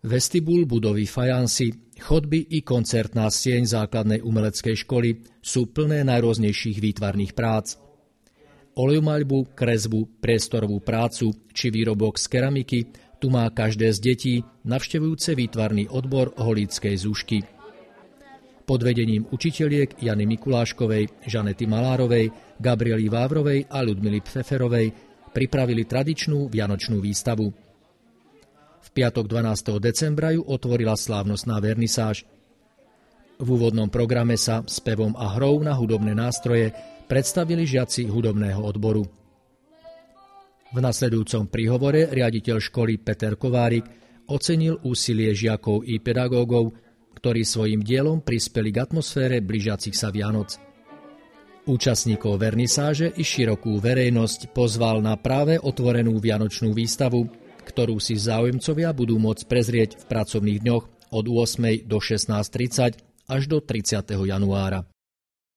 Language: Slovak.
Vestibul budovy Fajansy, chodby i koncertná sieň základnej umeleckej školy sú plné najrôznejších výtvarných prác. Olejomaľbu, kresbu, priestorovú prácu či výrobok z keramiky tu má každé z detí navštevujúce výtvarný odbor holíckej zúšky. Pod vedením učiteľiek Jany Mikuláškovej, Žanety Malárovej, Gabriely Vávrovej a Ľudmily Pfeferovej pripravili tradičnú vianočnú výstavu – v piatok 12. decembra ju otvorila slávnostná vernisáž. V úvodnom programe sa s pevom a hrou na hudobné nástroje predstavili žiaci hudobného odboru. V nasledujúcom príhovore riaditeľ školy Peter Kovárik ocenil úsilie žiakov i pedagógov, ktorí svojim dielom prispeli k atmosfére blížiacich sa Vianoc. Účastníkov vernisáže i širokú verejnosť pozval na práve otvorenú vianočnú výstavu, ktorú si záujemcovia budú môcť prezrieť v pracovných dňoch od 8. do 16.30 až do 30. januára.